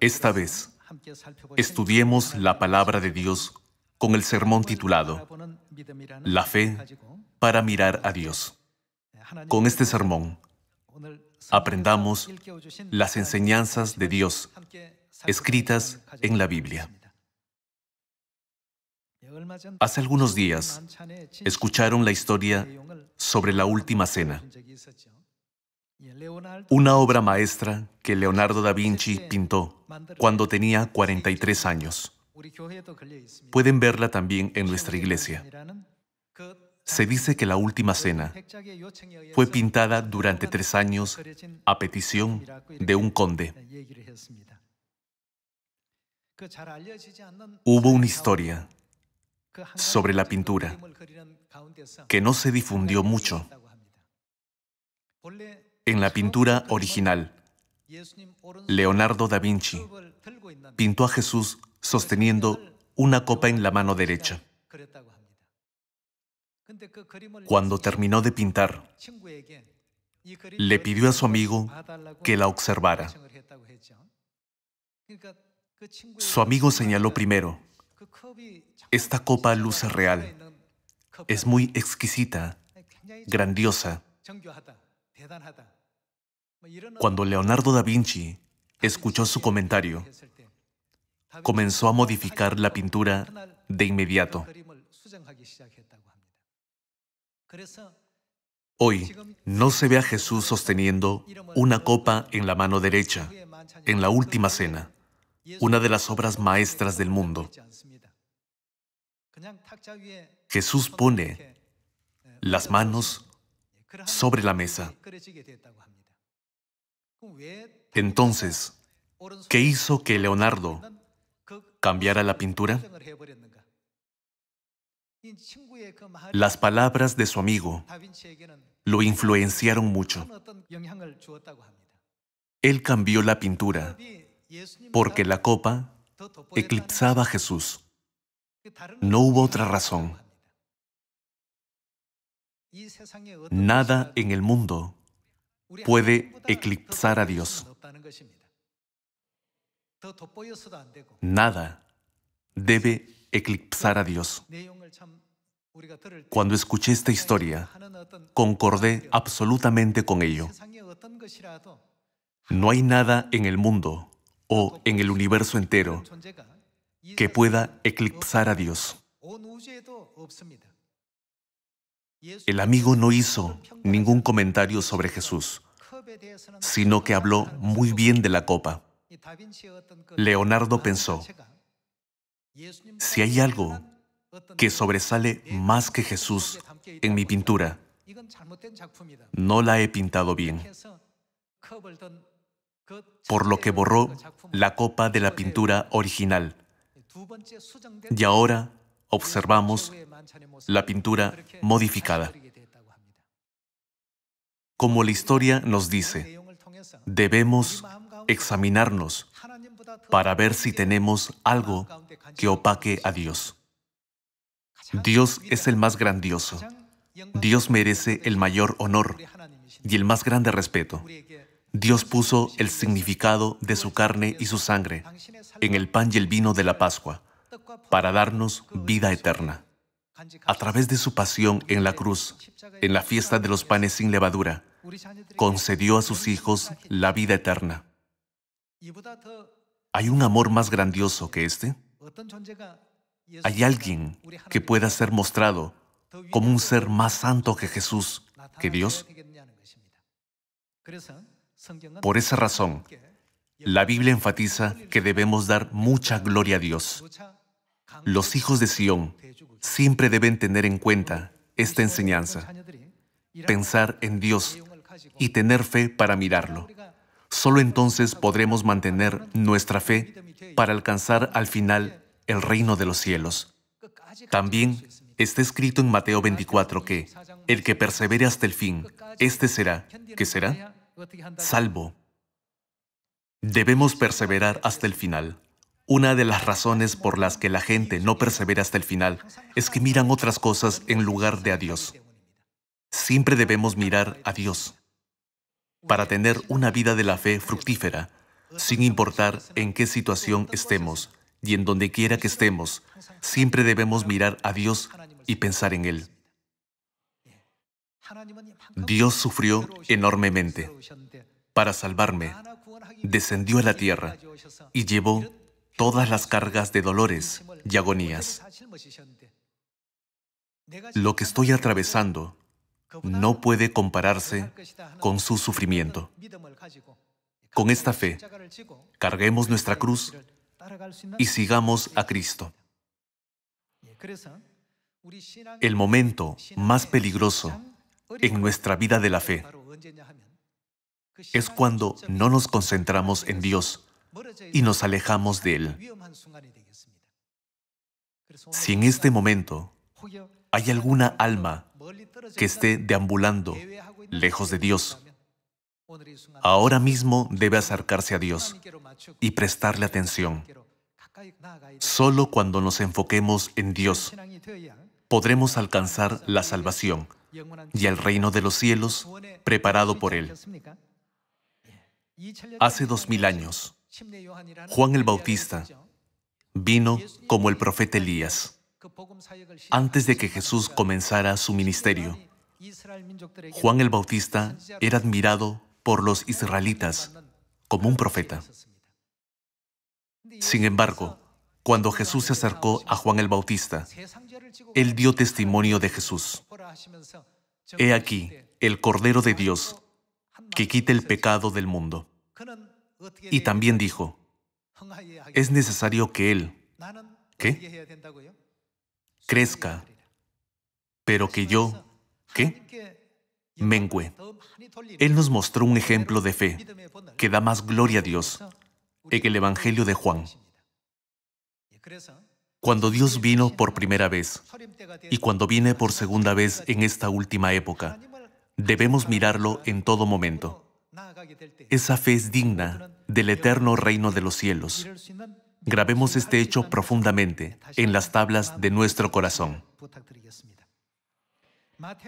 Esta vez, estudiemos la palabra de Dios con el sermón titulado La fe para mirar a Dios. Con este sermón, aprendamos las enseñanzas de Dios escritas en la Biblia. Hace algunos días escucharon la historia sobre la última cena. Una obra maestra que Leonardo da Vinci pintó cuando tenía 43 años. Pueden verla también en nuestra iglesia. Se dice que la Última Cena fue pintada durante tres años a petición de un conde. Hubo una historia sobre la pintura que no se difundió mucho en la pintura original. Leonardo da Vinci pintó a Jesús sosteniendo una copa en la mano derecha. Cuando terminó de pintar, le pidió a su amigo que la observara. Su amigo señaló primero, esta copa luce real, es muy exquisita, grandiosa. Cuando Leonardo da Vinci escuchó su comentario, comenzó a modificar la pintura de inmediato. Hoy no se ve a Jesús sosteniendo una copa en la mano derecha, en la última cena, una de las obras maestras del mundo. Jesús pone las manos sobre la mesa. Entonces, ¿qué hizo que Leonardo cambiara la pintura? Las palabras de su amigo lo influenciaron mucho. Él cambió la pintura porque la copa eclipsaba a Jesús. No hubo otra razón. Nada en el mundo puede eclipsar a Dios. Nada debe eclipsar a Dios. Cuando escuché esta historia, concordé absolutamente con ello. No hay nada en el mundo o en el universo entero que pueda eclipsar a Dios. El amigo no hizo ningún comentario sobre Jesús, sino que habló muy bien de la copa. Leonardo pensó, si hay algo que sobresale más que Jesús en mi pintura, no la he pintado bien, por lo que borró la copa de la pintura original y ahora observamos la pintura modificada. Como la historia nos dice, debemos examinarnos para ver si tenemos algo que opaque a Dios. Dios es el más grandioso. Dios merece el mayor honor y el más grande respeto. Dios puso el significado de su carne y su sangre en el pan y el vino de la Pascua para darnos vida eterna. A través de su pasión en la cruz, en la fiesta de los panes sin levadura, concedió a sus hijos la vida eterna. ¿Hay un amor más grandioso que este? ¿Hay alguien que pueda ser mostrado como un ser más santo que Jesús, que Dios? Por esa razón, la Biblia enfatiza que debemos dar mucha gloria a Dios los hijos de Sión siempre deben tener en cuenta esta enseñanza, pensar en Dios y tener fe para mirarlo. Solo entonces podremos mantener nuestra fe para alcanzar al final el reino de los cielos. También está escrito en Mateo 24 que el que persevere hasta el fin, este será, ¿qué será? Salvo. Debemos perseverar hasta el final. Una de las razones por las que la gente no persevera hasta el final es que miran otras cosas en lugar de a Dios. Siempre debemos mirar a Dios para tener una vida de la fe fructífera, sin importar en qué situación estemos y en donde quiera que estemos, siempre debemos mirar a Dios y pensar en Él. Dios sufrió enormemente para salvarme, descendió a la tierra y llevó todas las cargas de dolores y agonías. Lo que estoy atravesando no puede compararse con su sufrimiento. Con esta fe, carguemos nuestra cruz y sigamos a Cristo. El momento más peligroso en nuestra vida de la fe es cuando no nos concentramos en Dios y nos alejamos de Él. Si en este momento hay alguna alma que esté deambulando lejos de Dios, ahora mismo debe acercarse a Dios y prestarle atención. Solo cuando nos enfoquemos en Dios podremos alcanzar la salvación y el reino de los cielos preparado por Él. Hace dos mil años, Juan el Bautista vino como el profeta Elías. Antes de que Jesús comenzara su ministerio, Juan el Bautista era admirado por los israelitas como un profeta. Sin embargo, cuando Jesús se acercó a Juan el Bautista, él dio testimonio de Jesús. He aquí el Cordero de Dios que quita el pecado del mundo. Y también dijo, es necesario que Él, ¿qué? Crezca, pero que yo, ¿qué? Mengüe. Él nos mostró un ejemplo de fe que da más gloria a Dios en el Evangelio de Juan. Cuando Dios vino por primera vez y cuando viene por segunda vez en esta última época, debemos mirarlo en todo momento. Esa fe es digna del eterno reino de los cielos. Grabemos este hecho profundamente en las tablas de nuestro corazón.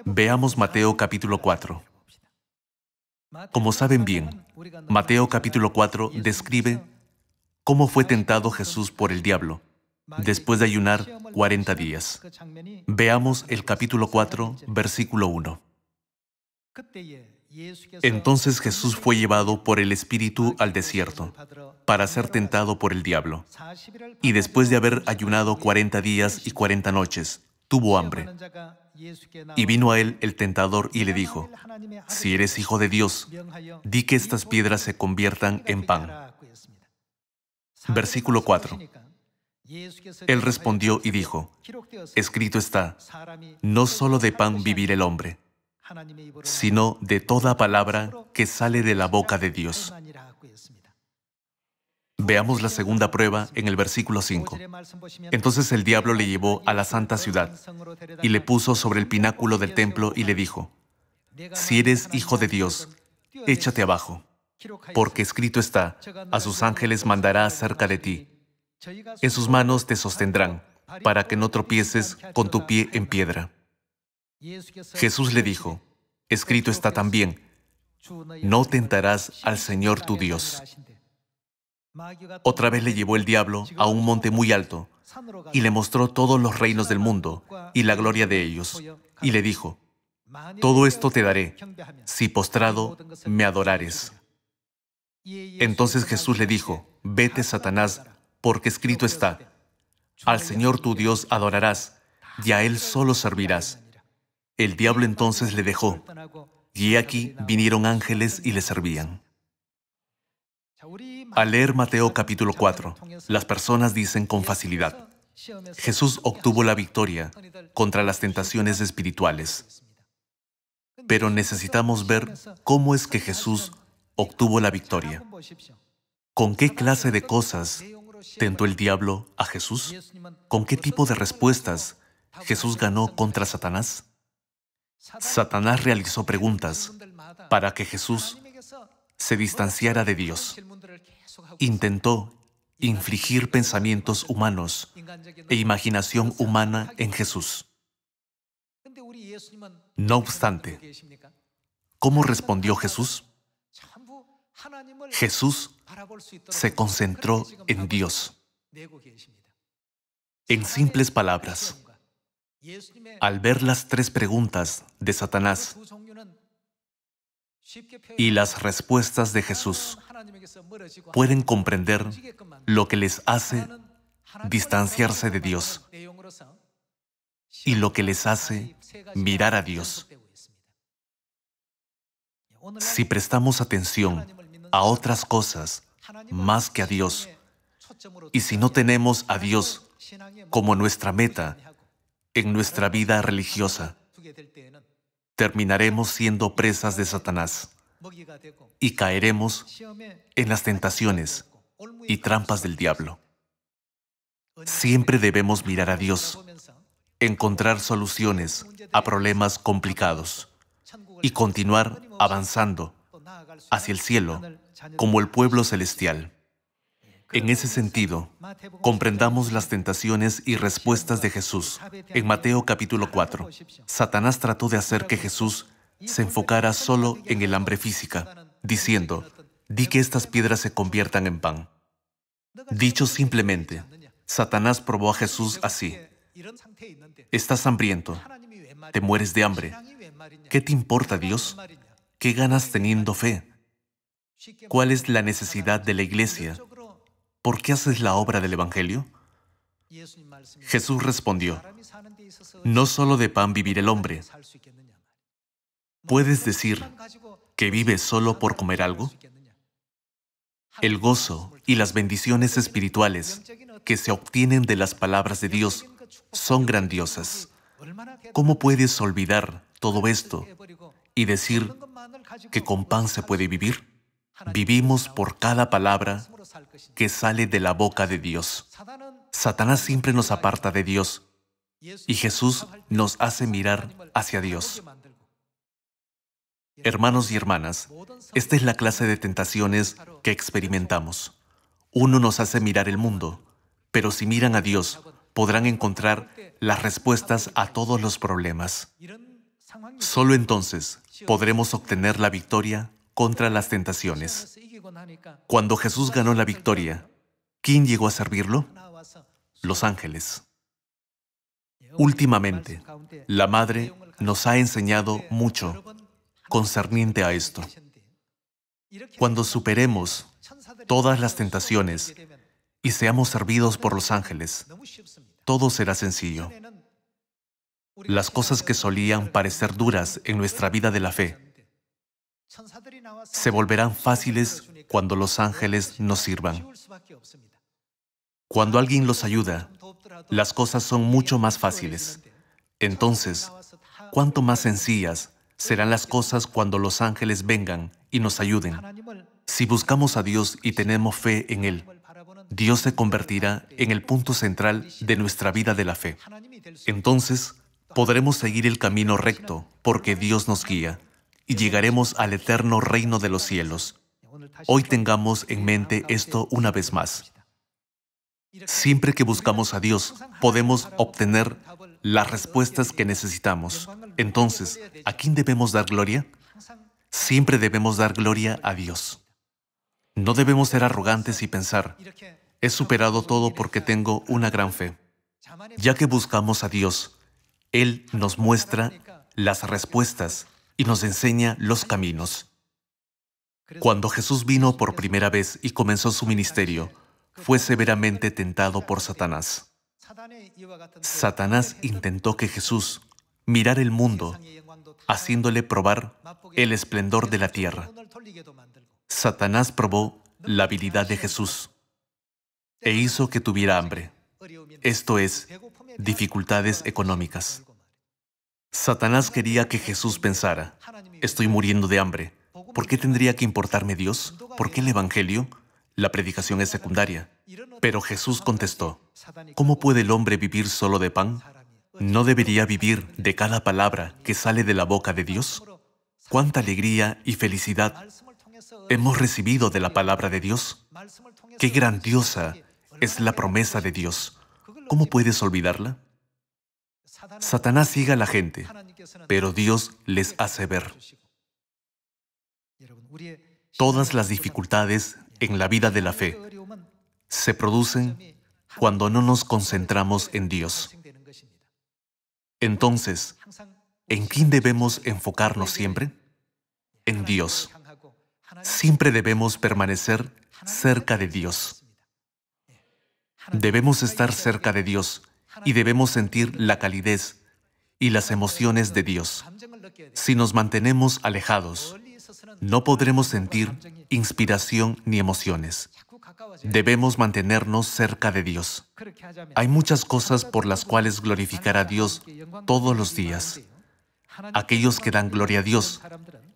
Veamos Mateo capítulo 4. Como saben bien, Mateo capítulo 4 describe cómo fue tentado Jesús por el diablo después de ayunar 40 días. Veamos el capítulo 4, versículo 1. Entonces Jesús fue llevado por el Espíritu al desierto para ser tentado por el diablo. Y después de haber ayunado cuarenta días y cuarenta noches, tuvo hambre. Y vino a él el tentador y le dijo, Si eres hijo de Dios, di que estas piedras se conviertan en pan. Versículo 4. Él respondió y dijo, Escrito está, no solo de pan vivir el hombre, sino de toda palabra que sale de la boca de Dios. Veamos la segunda prueba en el versículo 5. Entonces el diablo le llevó a la santa ciudad y le puso sobre el pináculo del templo y le dijo, Si eres hijo de Dios, échate abajo, porque escrito está, a sus ángeles mandará acerca de ti. En sus manos te sostendrán, para que no tropieces con tu pie en piedra. Jesús le dijo, escrito está también, no tentarás al Señor tu Dios. Otra vez le llevó el diablo a un monte muy alto y le mostró todos los reinos del mundo y la gloria de ellos, y le dijo, todo esto te daré, si postrado me adorares. Entonces Jesús le dijo, vete Satanás, porque escrito está, al Señor tu Dios adorarás, y a Él solo servirás el diablo entonces le dejó, y aquí vinieron ángeles y le servían. Al leer Mateo capítulo 4, las personas dicen con facilidad, Jesús obtuvo la victoria contra las tentaciones espirituales. Pero necesitamos ver cómo es que Jesús obtuvo la victoria. ¿Con qué clase de cosas tentó el diablo a Jesús? ¿Con qué tipo de respuestas Jesús ganó contra Satanás? Satanás realizó preguntas para que Jesús se distanciara de Dios. Intentó infligir pensamientos humanos e imaginación humana en Jesús. No obstante, ¿cómo respondió Jesús? Jesús se concentró en Dios. En simples palabras, al ver las tres preguntas de Satanás y las respuestas de Jesús, pueden comprender lo que les hace distanciarse de Dios y lo que les hace mirar a Dios. Si prestamos atención a otras cosas más que a Dios, y si no tenemos a Dios como nuestra pues, meta en nuestra vida religiosa, terminaremos siendo presas de Satanás y caeremos en las tentaciones y trampas del diablo. Siempre debemos mirar a Dios, encontrar soluciones a problemas complicados y continuar avanzando hacia el cielo como el pueblo celestial. En ese sentido, comprendamos las tentaciones y respuestas de Jesús. En Mateo capítulo 4, Satanás trató de hacer que Jesús se enfocara solo en el hambre física, diciendo, di que estas piedras se conviertan en pan. Dicho simplemente, Satanás probó a Jesús así. Estás hambriento, te mueres de hambre. ¿Qué te importa Dios? ¿Qué ganas teniendo fe? ¿Cuál es la necesidad de la iglesia? ¿por qué haces la obra del Evangelio? Jesús respondió, no solo de pan vivir el hombre. ¿Puedes decir que vives solo por comer algo? El gozo y las bendiciones espirituales que se obtienen de las palabras de Dios son grandiosas. ¿Cómo puedes olvidar todo esto y decir que con pan se puede vivir? Vivimos por cada palabra que sale de la boca de Dios. Satanás siempre nos aparta de Dios y Jesús nos hace mirar hacia Dios. Hermanos y hermanas, esta es la clase de tentaciones que experimentamos. Uno nos hace mirar el mundo, pero si miran a Dios, podrán encontrar las respuestas a todos los problemas. Solo entonces podremos obtener la victoria contra las tentaciones. Cuando Jesús ganó la victoria, ¿quién llegó a servirlo? Los ángeles. Últimamente, la Madre nos ha enseñado mucho concerniente a esto. Cuando superemos todas las tentaciones y seamos servidos por los ángeles, todo será sencillo. Las cosas que solían parecer duras en nuestra vida de la fe se volverán fáciles cuando los ángeles nos sirvan. Cuando alguien los ayuda, las cosas son mucho más fáciles. Entonces, cuánto más sencillas serán las cosas cuando los ángeles vengan y nos ayuden. Si buscamos a Dios y tenemos fe en Él, Dios se convertirá en el punto central de nuestra vida de la fe. Entonces, podremos seguir el camino recto porque Dios nos guía y llegaremos al eterno reino de los cielos. Hoy tengamos en mente esto una vez más. Siempre que buscamos a Dios, podemos obtener las respuestas que necesitamos. Entonces, ¿a quién debemos dar gloria? Siempre debemos dar gloria a Dios. No debemos ser arrogantes y pensar, he superado todo porque tengo una gran fe. Ya que buscamos a Dios, Él nos muestra las respuestas y nos enseña los caminos. Cuando Jesús vino por primera vez y comenzó su ministerio, fue severamente tentado por Satanás. Satanás intentó que Jesús mirara el mundo, haciéndole probar el esplendor de la tierra. Satanás probó la habilidad de Jesús e hizo que tuviera hambre, esto es, dificultades económicas. Satanás quería que Jesús pensara, estoy muriendo de hambre, ¿por qué tendría que importarme Dios? ¿Por qué el Evangelio? La predicación es secundaria. Pero Jesús contestó, ¿cómo puede el hombre vivir solo de pan? ¿No debería vivir de cada palabra que sale de la boca de Dios? ¿Cuánta alegría y felicidad hemos recibido de la palabra de Dios? ¡Qué grandiosa es la promesa de Dios! ¿Cómo puedes olvidarla? Satanás sigue a la gente, pero Dios les hace ver. Todas las dificultades en la vida de la fe se producen cuando no nos concentramos en Dios. Entonces, ¿en quién debemos enfocarnos siempre? En Dios. Siempre debemos permanecer cerca de Dios. Debemos estar cerca de Dios y debemos sentir la calidez y las emociones de Dios. Si nos mantenemos alejados, no podremos sentir inspiración ni emociones. Debemos mantenernos cerca de Dios. Hay muchas cosas por las cuales glorificar a Dios todos los días. Aquellos que dan gloria a Dios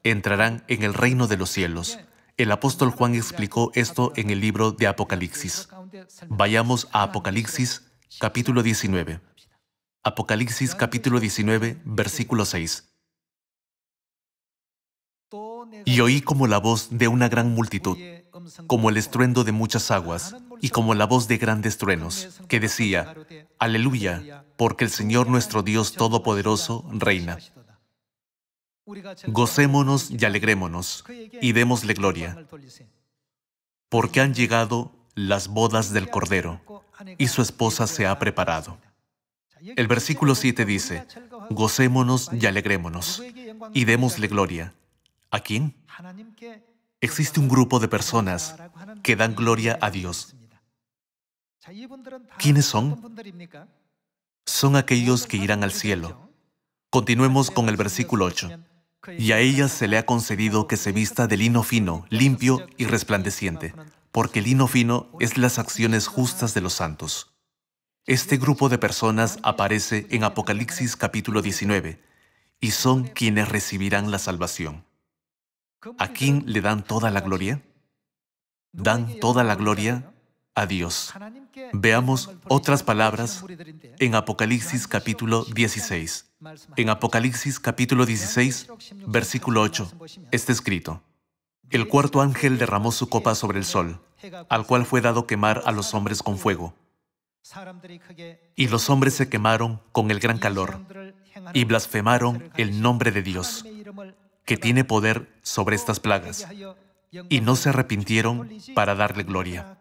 entrarán en el reino de los cielos. El apóstol Juan explicó esto en el libro de Apocalipsis. Vayamos a Apocalipsis capítulo 19. Apocalipsis capítulo 19, versículo 6. Y oí como la voz de una gran multitud, como el estruendo de muchas aguas, y como la voz de grandes truenos, que decía, Aleluya, porque el Señor nuestro Dios Todopoderoso reina. Gocémonos y alegrémonos, y démosle gloria, porque han llegado las bodas del Cordero, y su esposa se ha preparado. El versículo 7 dice, gocémonos y alegrémonos, y démosle gloria. ¿A quién? Existe un grupo de personas que dan gloria a Dios. ¿Quiénes son? Son aquellos que irán al cielo. Continuemos con el versículo 8. Y a ella se le ha concedido que se vista de lino fino, limpio y resplandeciente, porque el lino fino es las acciones justas de los santos. Este grupo de personas aparece en Apocalipsis capítulo 19, y son quienes recibirán la salvación. ¿A quién le dan toda la gloria? Dan toda la gloria a Dios. Veamos otras palabras en Apocalipsis capítulo 16. En Apocalipsis capítulo 16, versículo 8, está escrito, el cuarto ángel derramó su copa sobre el sol, al cual fue dado quemar a los hombres con fuego. Y los hombres se quemaron con el gran calor y blasfemaron el nombre de Dios, que tiene poder sobre estas plagas, y no se arrepintieron para darle gloria.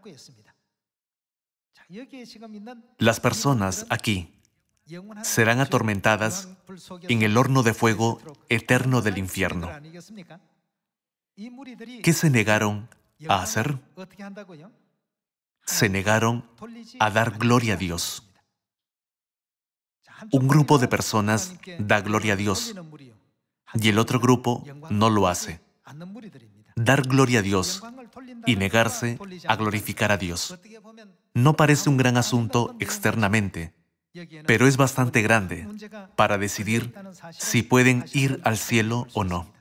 Las personas aquí serán atormentadas en el horno de fuego eterno del infierno. ¿Qué se negaron a hacer? Se negaron a dar gloria a Dios. Un grupo de personas da gloria a Dios y el otro grupo no lo hace. Dar gloria a Dios y negarse a glorificar a Dios. No parece un gran asunto externamente, pero es bastante grande para decidir si pueden ir al cielo o no.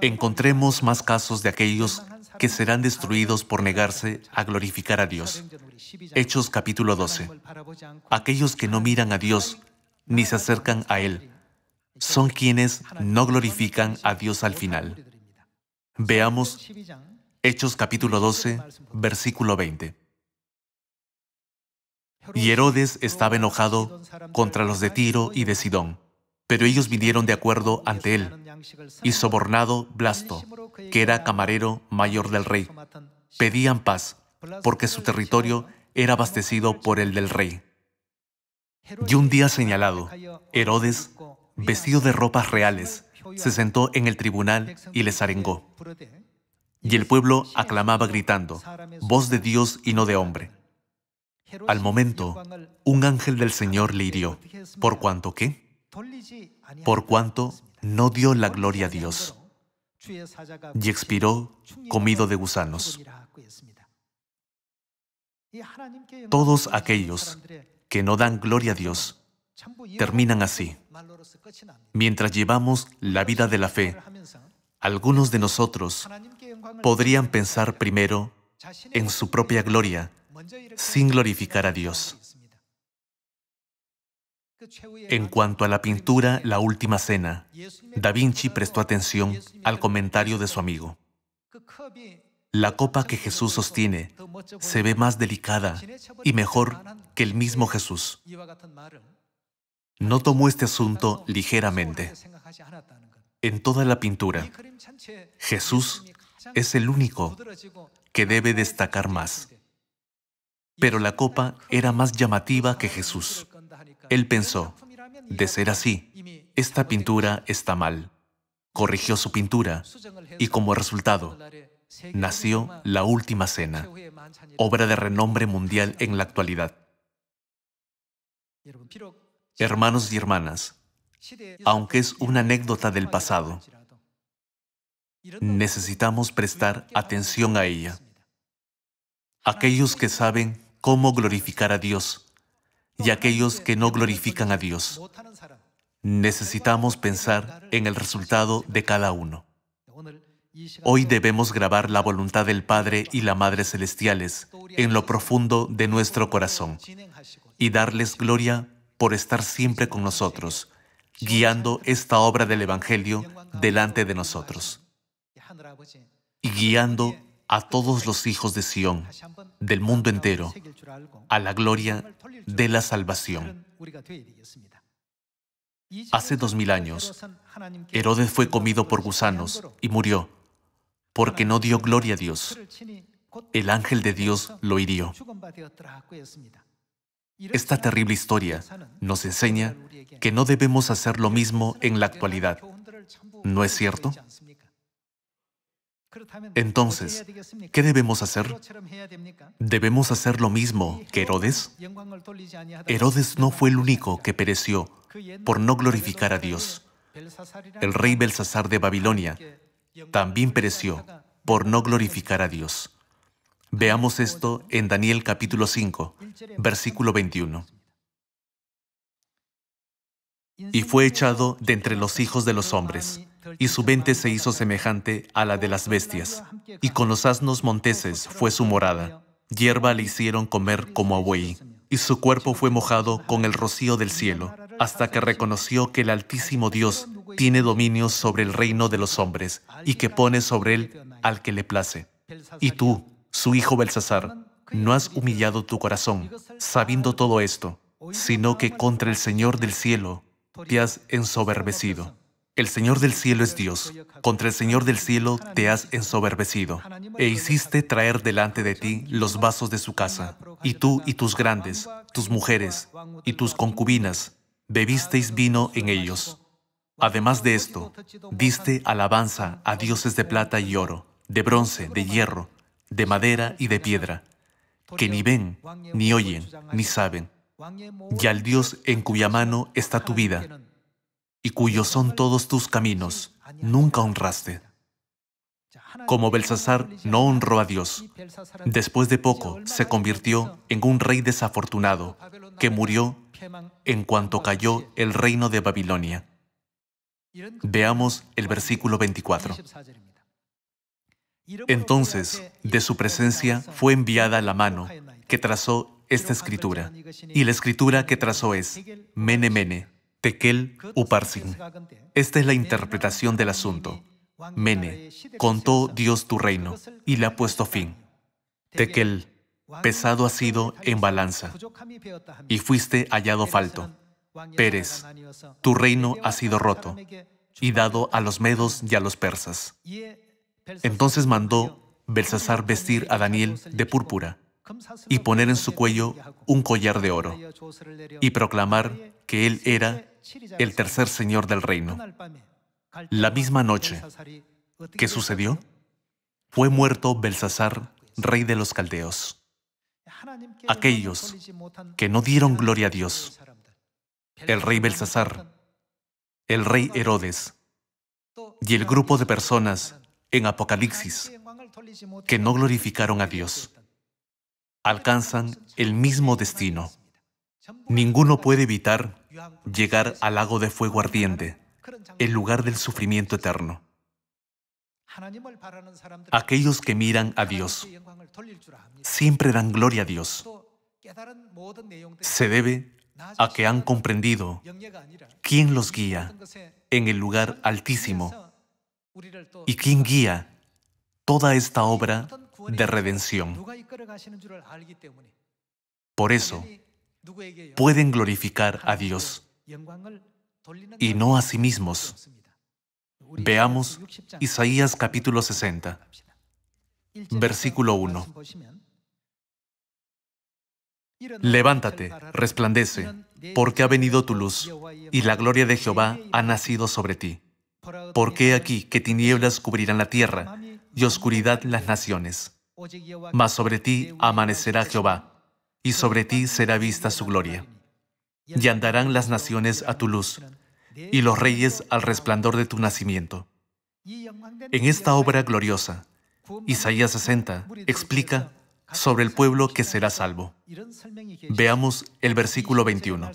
Encontremos más casos de aquellos que serán destruidos por negarse a glorificar a Dios. Hechos capítulo 12. Aquellos que no miran a Dios ni se acercan a Él son quienes no glorifican a Dios al final. Veamos Hechos capítulo 12, versículo 20. Y Herodes estaba enojado contra los de Tiro y de Sidón, pero ellos vinieron de acuerdo ante él y sobornado Blasto, que era camarero mayor del rey. Pedían paz, porque su territorio era abastecido por el del rey. Y un día señalado, Herodes, vestido de ropas reales, se sentó en el tribunal y les arengó. Y el pueblo aclamaba gritando, voz de Dios y no de hombre. Al momento, un ángel del Señor le hirió, por cuanto qué? Por cuanto no dio la gloria a Dios y expiró comido de gusanos. Todos aquellos que no dan gloria a Dios terminan así. Mientras llevamos la vida de la fe, algunos de nosotros podrían pensar primero en su propia gloria sin glorificar a Dios. En cuanto a la pintura La Última Cena, Da Vinci prestó atención al comentario de su amigo. La copa que Jesús sostiene se ve más delicada y mejor que el mismo Jesús. No tomó este asunto ligeramente. En toda la pintura, Jesús es el único que debe destacar más. Pero la copa era más llamativa que Jesús. Él pensó, de ser así, esta pintura está mal. Corrigió su pintura y como resultado, nació La Última Cena, obra de renombre mundial en la actualidad. Hermanos y hermanas, aunque es una anécdota del pasado, necesitamos prestar atención a ella. Aquellos que saben cómo glorificar a Dios y aquellos que no glorifican a Dios. Necesitamos pensar en el resultado de cada uno. Hoy debemos grabar la voluntad del Padre y la Madre Celestiales en lo profundo de nuestro corazón y darles gloria por estar siempre con nosotros, guiando esta obra del Evangelio delante de nosotros y guiando a todos los hijos de Sión, del mundo entero, a la gloria de la salvación. Hace dos mil años, Herodes fue comido por gusanos y murió, porque no dio gloria a Dios. El ángel de Dios lo hirió. Esta terrible historia nos enseña que no debemos hacer lo mismo en la actualidad. ¿No es cierto? Entonces, ¿qué debemos hacer? ¿Debemos hacer lo mismo que Herodes? Herodes no fue el único que pereció por no glorificar a Dios. El rey Belsasar de Babilonia también pereció por no glorificar a Dios. Veamos esto en Daniel capítulo 5, versículo 21 y fue echado de entre los hijos de los hombres, y su mente se hizo semejante a la de las bestias, y con los asnos monteses fue su morada. Hierba le hicieron comer como a buey, y su cuerpo fue mojado con el rocío del cielo, hasta que reconoció que el Altísimo Dios tiene dominio sobre el reino de los hombres, y que pone sobre él al que le place. Y tú, su hijo Belsasar, no has humillado tu corazón, sabiendo todo esto, sino que contra el Señor del cielo te has ensoberbecido. El Señor del cielo es Dios. Contra el Señor del cielo te has ensoberbecido. E hiciste traer delante de ti los vasos de su casa. Y tú y tus grandes, tus mujeres y tus concubinas, bebisteis vino en ellos. Además de esto, diste alabanza a dioses de plata y oro, de bronce, de hierro, de madera y de piedra, que ni ven, ni oyen, ni saben y al Dios en cuya mano está tu vida y cuyos son todos tus caminos, nunca honraste. Como Belsasar no honró a Dios, después de poco se convirtió en un rey desafortunado que murió en cuanto cayó el reino de Babilonia. Veamos el versículo 24. Entonces, de su presencia fue enviada la mano que trazó esta escritura. Y la escritura que trazó es Mene Mene, Tekel Uparsin. Esta es la interpretación del asunto. Mene, contó Dios tu reino y le ha puesto fin. Tekel, pesado ha sido en balanza y fuiste hallado falto. Pérez, tu reino ha sido roto y dado a los medos y a los persas. Entonces mandó Belsasar vestir a Daniel de púrpura y poner en su cuello un collar de oro y proclamar que él era el tercer señor del reino. La misma noche ¿qué sucedió, fue muerto Belsasar, rey de los caldeos. Aquellos que no dieron gloria a Dios, el rey Belsasar, el rey Herodes y el grupo de personas en Apocalipsis que no glorificaron a Dios alcanzan el mismo destino. Ninguno puede evitar llegar al lago de fuego ardiente, el lugar del sufrimiento eterno. Aquellos que miran a Dios siempre dan gloria a Dios. Se debe a que han comprendido quién los guía en el lugar altísimo y quién guía toda esta obra de redención. Por eso, pueden glorificar a Dios y no a sí mismos. Veamos Isaías capítulo 60, versículo 1. Levántate, resplandece, porque ha venido tu luz, y la gloria de Jehová ha nacido sobre ti. Porque aquí que tinieblas cubrirán la tierra, y oscuridad las naciones. Mas sobre ti amanecerá Jehová, y sobre ti será vista su gloria. Y andarán las naciones a tu luz, y los reyes al resplandor de tu nacimiento. En esta obra gloriosa, Isaías 60 explica sobre el pueblo que será salvo. Veamos el versículo 21.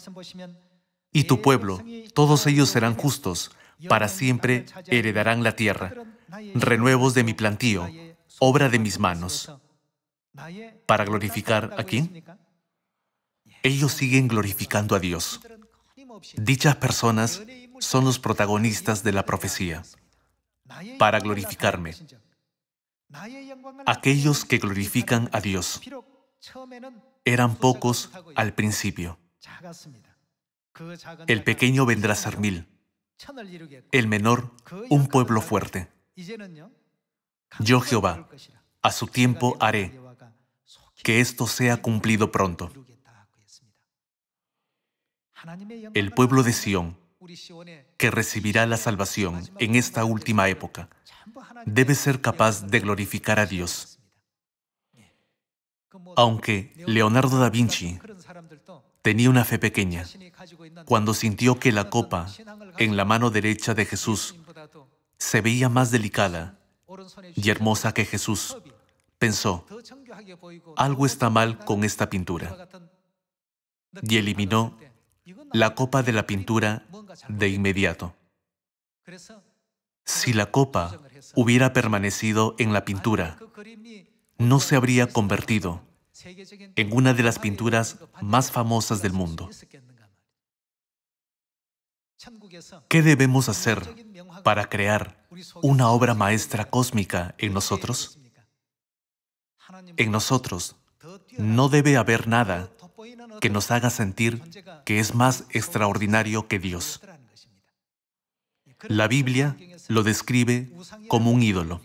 Y tu pueblo, todos ellos serán justos, para siempre heredarán la tierra, renuevos de mi plantío, obra de mis manos. ¿Para glorificar a quién? Ellos siguen glorificando a Dios. Dichas personas son los protagonistas de la profecía. Para glorificarme. Aquellos que glorifican a Dios eran pocos al principio. El pequeño vendrá a ser mil. El menor, un pueblo fuerte. Yo Jehová, a su tiempo haré que esto sea cumplido pronto. El pueblo de Sión, que recibirá la salvación en esta última época, debe ser capaz de glorificar a Dios. Aunque Leonardo da Vinci tenía una fe pequeña, cuando sintió que la copa en la mano derecha de Jesús se veía más delicada y hermosa que Jesús pensó, algo está mal con esta pintura, y eliminó la copa de la pintura de inmediato. Si la copa hubiera permanecido en la pintura, no se habría convertido en una de las pinturas más famosas del mundo. ¿Qué debemos hacer para crear una obra maestra cósmica en nosotros? En nosotros no debe haber nada que nos haga sentir que es más extraordinario que Dios. La Biblia lo describe como un ídolo.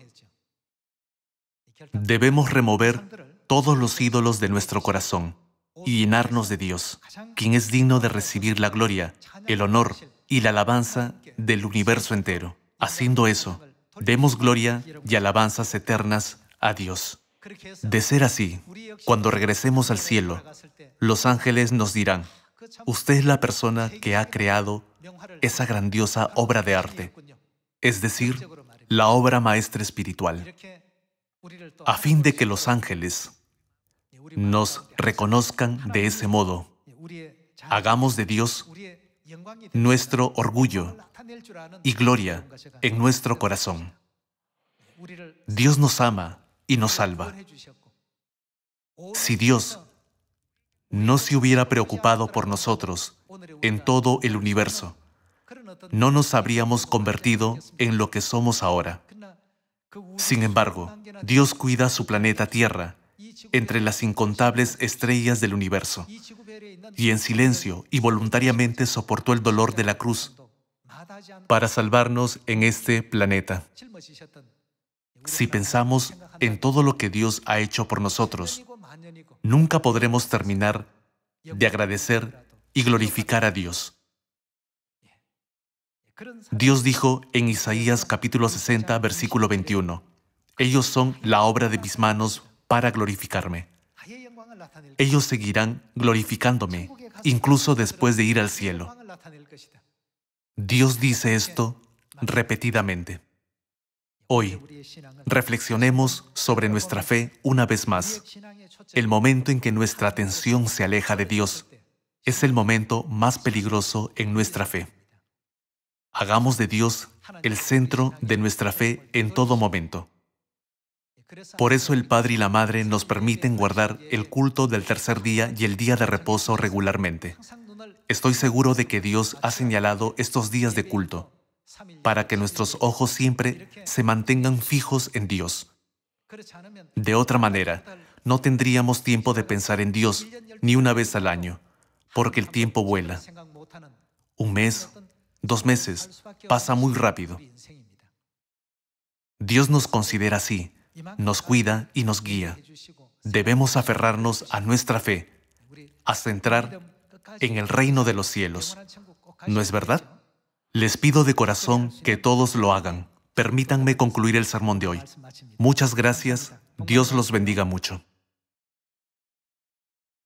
Debemos remover todos los ídolos de nuestro corazón y llenarnos de Dios, quien es digno de recibir la gloria, el honor y la alabanza del universo entero. Haciendo eso, demos gloria y alabanzas eternas a Dios. De ser así, cuando regresemos al cielo, los ángeles nos dirán, usted es la persona que ha creado esa grandiosa obra de arte, es decir, la obra maestra espiritual, a fin de que los ángeles nos reconozcan de ese modo. Hagamos de Dios nuestro orgullo y gloria en nuestro corazón. Dios nos ama y nos salva. Si Dios no se hubiera preocupado por nosotros en todo el universo, no nos habríamos convertido en lo que somos ahora. Sin embargo, Dios cuida su planeta Tierra entre las incontables estrellas del universo, y en silencio y voluntariamente soportó el dolor de la cruz para salvarnos en este planeta. Si pensamos en todo lo que Dios ha hecho por nosotros, nunca podremos terminar de agradecer y glorificar a Dios. Dios dijo en Isaías capítulo 60, versículo 21, Ellos son la obra de mis manos para glorificarme. Ellos seguirán glorificándome, incluso después de ir al cielo. Dios dice esto repetidamente. Hoy, reflexionemos sobre nuestra fe una vez más. El momento en que nuestra atención se aleja de Dios es el momento más peligroso en nuestra fe. Hagamos de Dios el centro de nuestra fe en todo momento. Por eso el Padre y la Madre nos permiten guardar el culto del tercer día y el día de reposo regularmente. Estoy seguro de que Dios ha señalado estos días de culto para que nuestros ojos siempre se mantengan fijos en Dios. De otra manera, no tendríamos tiempo de pensar en Dios ni una vez al año, porque el tiempo vuela. Un mes, dos meses, pasa muy rápido. Dios nos considera así, nos cuida y nos guía. Debemos aferrarnos a nuestra fe a centrar en el reino de los cielos. ¿No es verdad? Les pido de corazón que todos lo hagan. Permítanme concluir el sermón de hoy. Muchas gracias. Dios los bendiga mucho.